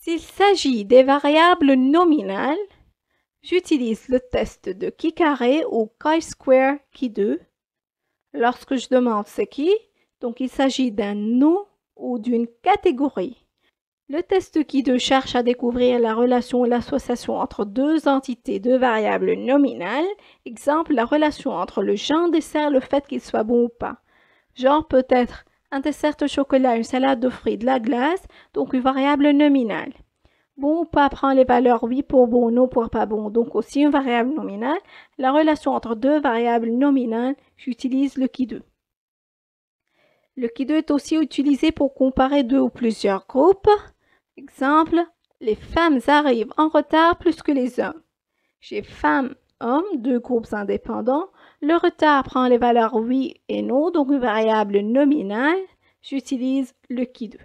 S'il s'agit des variables nominales, j'utilise le test de chi carré ou chi-square qui 2. Lorsque je demande c'est qui, donc il s'agit d'un nom ou d'une catégorie. Le test qui 2 cherche à découvrir la relation ou l'association entre deux entités, de variables nominales. Exemple, la relation entre le genre des et le fait qu'il soit bon ou pas. Genre peut être un dessert au chocolat, une salade de fruits, de la glace, donc une variable nominale. Bon ou pas prend les valeurs oui pour bon, non pour pas bon, donc aussi une variable nominale. La relation entre deux variables nominales, j'utilise le qui 2 Le qui 2 est aussi utilisé pour comparer deux ou plusieurs groupes. Exemple, les femmes arrivent en retard plus que les hommes. Chez femmes, hommes, deux groupes indépendants, le retard prend les valeurs oui et non, donc une variable nominale. J'utilise le qui 2.